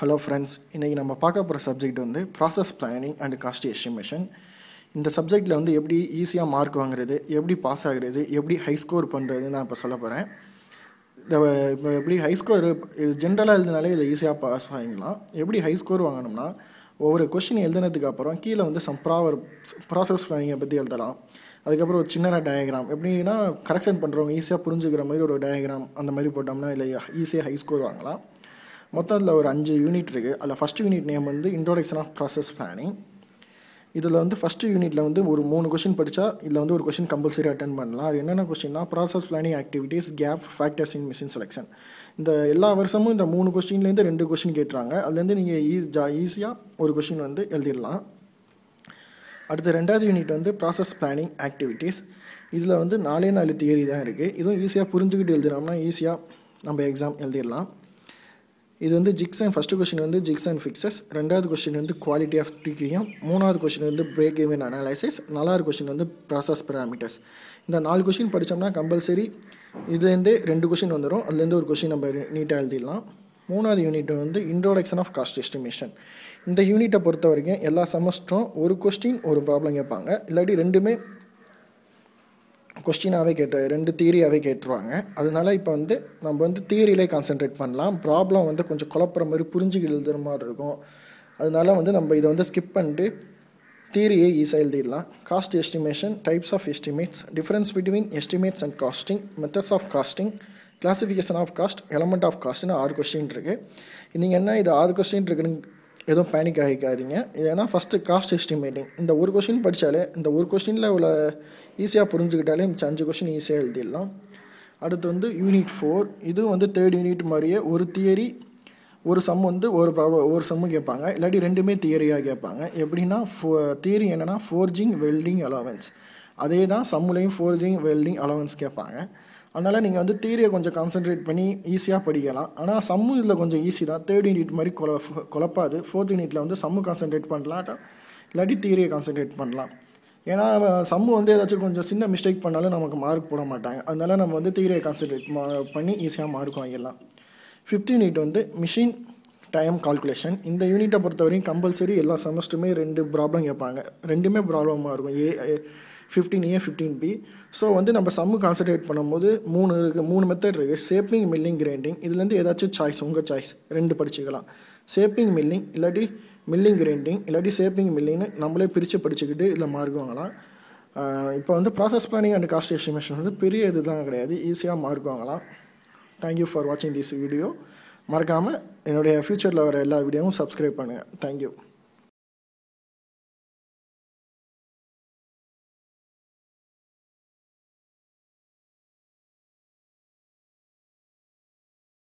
hello friends இன்றைக்கி நம்ம பார்க்க போகிற சப்ஜெக்ட் வந்து process planning and cost estimation இந்த சப்ஜெக்டில் வந்து எப்படி ஈஸியாக மார்க் வாங்குறது எப்படி பாஸ் ஆகுறது எப்படி ஹை ஸ்கோர் பண்ணுறதுன்னு நான் இப்போ சொல்ல போகிறேன் இப்போ எப்படி ஹை ஸ்கோர் இது ஜென்ரலாக எழுதினாலே இதை ஈஸியாக பாஸ் வாங்கிக்கலாம் எப்படி ஹை ஸ்கோர் வாங்கணும்னா ஒவ்வொரு கொஷின் எழுதினதுக்கு அப்புறம் கீழே வந்து சம் ப்ராவர் ப்ராசஸ் பிளானிங்கை பற்றி எழுதலாம் அதுக்கப்புறம் ஒரு சின்ன டயக்ராம் எப்படின்னா கரெக்ஷன் பண்ணுறவங்க ஈஸியாக புரிஞ்சுக்கிற மாதிரி ஒரு டயக்ராம் அந்த மாதிரி போட்டோம்னா இல்லை ஈஸியாக ஹை ஸ்கோர் வாங்கலாம் மொத்தம் அதில் ஒரு அஞ்சு யூனிட் இருக்குது அதில் ஃபஸ்ட் யூனிட் நேம் வந்து இன்ட்ரோடக்ஷன் ஆஃப் ப்ராசஸ் பிளானிங் இதில் வந்து ஃபஸ்ட்டு யூனிட்டில் வந்து ஒரு மூணு கொஷின் படித்தா இதில் வந்து ஒரு கொஷின் கம்பல்சரி அட்டன் பண்ணலாம் அது என்னென்ன கொஷின்னா ப்ராசஸ் பிளானிங் ஆக்டிவிட்டீஸ் கேப் ஃபேக்டர்ஸ் இன் மிஷின் செலெக்ஷன் இந்த எல்லா வருஷமும் இந்த மூணு கொஸ்டின்லேருந்து ரெண்டு கொஷின் கேட்டுறாங்க அதுலேருந்து நீங்கள் ஈஸ் ஜா ஈஸியாக ஒரு கொஷின் வந்து எழுதிடலாம் அடுத்த ரெண்டாவது யூனிட் வந்து ப்ராசஸ் பிளானிங் ஆக்டிவிட்டீஸ் இதில் வந்து நாலே நாலு தியரி தான் இருக்குது இதுவும் ஈஸியாக புரிஞ்சுக்கிட்டு எழுதினோம்னா ஈஸியாக நம்ம எக்ஸாம் எழுதிடலாம் இது வந்து ஜிக்ஸ் அண்ட் ஃபஸ்ட்டு கொஷின் வந்து ஜிக்ஸ் அண்ட் ஃபிக்ஸஸ் ரெண்டாவது கொஷின் வந்து குவாலிட்டி ஆஃப் டிகிரியம் மூணாவது கொஷின் வந்து பிரேக் ஈவன் அனாலிசிஸ் நாலாவது கொஷின் வந்து ப்ராசஸ் பேராமீட்டர்ஸ் இந்த நாலு கொஷின் படித்தோம்னா கம்பல்சரி இதுலேருந்தே ரெண்டு கொஷின் வந்துடும் அதுலேருந்து ஒரு கொஷின் நம்ம நீட்டாக எழுதிடலாம் மூணாவது யூனிட் வந்து இன்ட்ரோடக்ஷன் ஆஃப் காஸ்ட் எஸ்டிமேஷன் இந்த யூனிட்டை பொறுத்த வரைக்கும் எல்லா செமஸ்டரும் ஒரு கொஸ்டின் ஒரு ப்ராப்ளம் கேட்பாங்க இல்லாட்டி ரெண்டுமே கொஸ்டினாகவே கேட்டு ரெண்டு தீரியாகவே கேட்டுருவாங்க அதனால இப்போ வந்து நம்ம வந்து தியரியிலே கான்சென்ட்ரேட் பண்ணலாம் ப்ராப்ளம் வந்து கொஞ்சம் குழப்புற மாதிரி புரிஞ்சுக்கிட்டு எழுதுகிற மாதிரி இருக்கும் அதனால வந்து நம்ம இதை வந்து ஸ்கிப் பண்ணிட்டு தியரியை ஈஸியாக எழுதிடலாம் cost estimation types of estimates difference between estimates and costing methods of costing classification of cost element of காஸ்ட்னு ஆறு கொஸ்டின் இருக்குது நீங்கள் என்ன இது ஆறு கொஸ்டின் இருக்குன்னு எதுவும் பேனிக் ஆகிக்காதீங்க ஏன்னா ஃபஸ்ட்டு காஸ்ட் எஸ்டிமேட்டிங் இந்த ஒரு கொஷின் படித்தாலே இந்த ஒரு கொஷினில் இவ்வளோ ஈஸியாக புரிஞ்சுக்கிட்டாலே மிச்சம் அஞ்சு கொஷின் ஈஸியாக எழுதிடலாம் அடுத்து வந்து யூனிட் ஃபோர் இது வந்து தேர்ட் யூனிட் மாதிரியே ஒரு தியரி ஒரு சம் வந்து ஒரு ப்ராப்ளம் ஒரு சம்மு கேட்பாங்க இல்லாட்டி ரெண்டுமே தியரியாக கேட்பாங்க எப்படின்னா ஃபோ தியரி என்னென்னா ஃபோர்ஜிங் வெல்டிங் அலவன்ஸ் அதே தான் சம்முலேயும் ஃபோர்ஜிங் வெல்டிங் அலவன்ஸ் கேட்பாங்க அதனால் நீங்கள் வந்து தீரியை கொஞ்சம் கான்சென்ட்ரேட் பண்ணி ஈஸியாக படிக்கலாம் ஆனால் சம்மு இதில் கொஞ்சம் ஈஸி தான் தேர்ட் யூனிட் மாதிரி கொல குழப்பாது ஃபோர்த் யூனிட்டில் வந்து சம்மு கான்சென்ட்ரேட் பண்ணலாம் இல்லாட்டி தீரியை கான்சென்ட்ரேட் பண்ணலாம் ஏன்னா சம்மு வந்து ஏதாச்சும் கொஞ்சம் சின்ன மிஸ்டேக் பண்ணாலும் நமக்கு மார்க் போட மாட்டாங்க அதனால் நம்ம வந்து தீரியை கான்சென்ட்ரேட் பண்ணி ஈஸியாக மார்க் வாங்கிடலாம் ஃபிஃப்த் யூனிட் வந்து மிஷின் டைம் கால்குலேஷன் இந்த யூனிட்டை பொறுத்த வரையும் கம்பல்சரி எல்லா செமஸ்டருமே ரெண்டு ப்ராப்ளம் கேட்பாங்க ரெண்டுமே ப்ராப்ளமாக இருக்கும் A fifteen A fifteen B so வந்து நம்ம சம்மு கான்சன்ட்ரேட் பண்ணும்போது மூணு இருக்குது மூணு மெத்தட் இருக்குது சேப்பிங் மில்லிங் கிரைண்டிங் இதுலேருந்து ஏதாச்சும் சாய்ஸ் உங்கள் சாய்ஸ் ரெண்டு படிச்சுக்கலாம் சேப்பிங் மில்லிங் இல்லாட்டி மில்லிங் கிரைண்டிங் இல்லாட்டி சேப்பிங் மில்லிங்னு நம்மளே பிரித்து படிச்சுக்கிட்டு இதில் மார்க் வாங்கலாம் இப்போ வந்து process planning and cost estimation வந்து பெரிய இதுதான் கிடையாது ஈஸியாக மார்க் வாங்கலாம் தேங்க்யூ ஃபார் வாட்சிங் திஸ் வீடியோ மறக்காமல் என்னுடைய ஃப்யூச்சரில் வர எல்லா வீடியோவும் சப்ஸ்கிரைப் பண்ணுங்கள் தேங்க்யூ